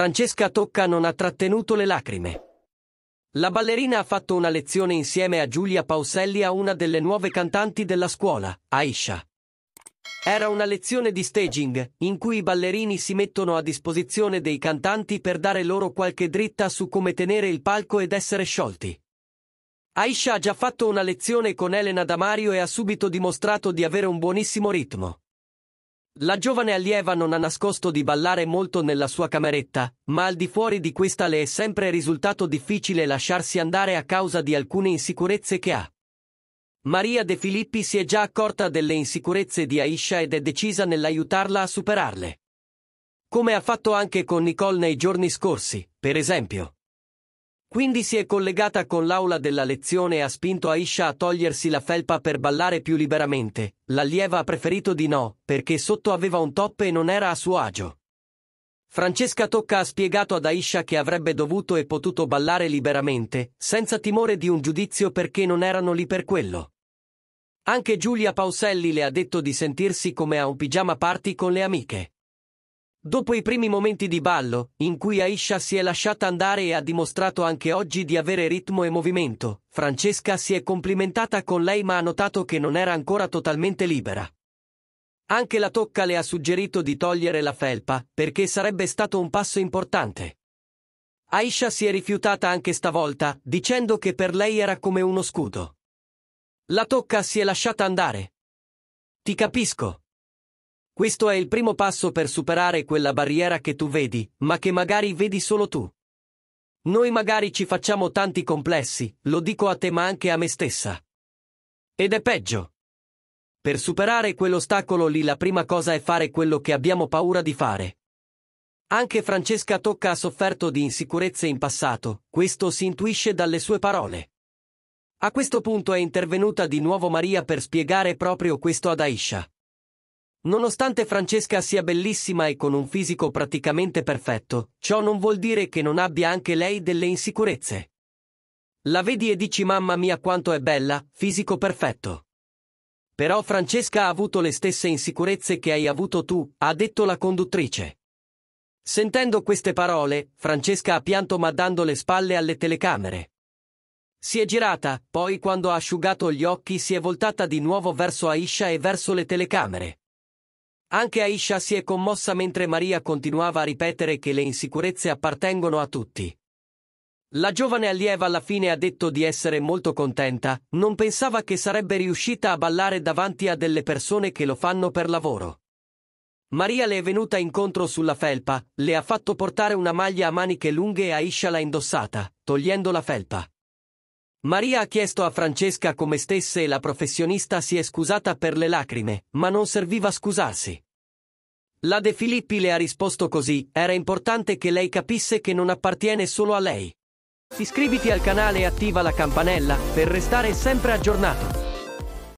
Francesca Tocca non ha trattenuto le lacrime. La ballerina ha fatto una lezione insieme a Giulia Pauselli a una delle nuove cantanti della scuola, Aisha. Era una lezione di staging, in cui i ballerini si mettono a disposizione dei cantanti per dare loro qualche dritta su come tenere il palco ed essere sciolti. Aisha ha già fatto una lezione con Elena Damario e ha subito dimostrato di avere un buonissimo ritmo. La giovane allieva non ha nascosto di ballare molto nella sua cameretta, ma al di fuori di questa le è sempre risultato difficile lasciarsi andare a causa di alcune insicurezze che ha. Maria De Filippi si è già accorta delle insicurezze di Aisha ed è decisa nell'aiutarla a superarle. Come ha fatto anche con Nicole nei giorni scorsi, per esempio. Quindi si è collegata con l'aula della lezione e ha spinto Aisha a togliersi la felpa per ballare più liberamente. L'allieva ha preferito di no, perché sotto aveva un top e non era a suo agio. Francesca Tocca ha spiegato ad Aisha che avrebbe dovuto e potuto ballare liberamente, senza timore di un giudizio perché non erano lì per quello. Anche Giulia Pauselli le ha detto di sentirsi come a un pigiama party con le amiche. Dopo i primi momenti di ballo, in cui Aisha si è lasciata andare e ha dimostrato anche oggi di avere ritmo e movimento, Francesca si è complimentata con lei ma ha notato che non era ancora totalmente libera. Anche la tocca le ha suggerito di togliere la felpa, perché sarebbe stato un passo importante. Aisha si è rifiutata anche stavolta, dicendo che per lei era come uno scudo. La tocca si è lasciata andare. Ti capisco. Questo è il primo passo per superare quella barriera che tu vedi, ma che magari vedi solo tu. Noi magari ci facciamo tanti complessi, lo dico a te ma anche a me stessa. Ed è peggio. Per superare quell'ostacolo lì la prima cosa è fare quello che abbiamo paura di fare. Anche Francesca Tocca ha sofferto di insicurezze in passato, questo si intuisce dalle sue parole. A questo punto è intervenuta di nuovo Maria per spiegare proprio questo ad Aisha. Nonostante Francesca sia bellissima e con un fisico praticamente perfetto, ciò non vuol dire che non abbia anche lei delle insicurezze. La vedi e dici mamma mia quanto è bella, fisico perfetto. Però Francesca ha avuto le stesse insicurezze che hai avuto tu, ha detto la conduttrice. Sentendo queste parole, Francesca ha pianto ma dando le spalle alle telecamere. Si è girata, poi quando ha asciugato gli occhi si è voltata di nuovo verso Aisha e verso le telecamere. Anche Aisha si è commossa mentre Maria continuava a ripetere che le insicurezze appartengono a tutti. La giovane allieva alla fine ha detto di essere molto contenta, non pensava che sarebbe riuscita a ballare davanti a delle persone che lo fanno per lavoro. Maria le è venuta incontro sulla felpa, le ha fatto portare una maglia a maniche lunghe e Aisha l'ha indossata, togliendo la felpa. Maria ha chiesto a Francesca come stesse e la professionista si è scusata per le lacrime, ma non serviva scusarsi. La De Filippi le ha risposto così, era importante che lei capisse che non appartiene solo a lei. Iscriviti al canale e attiva la campanella per restare sempre aggiornato.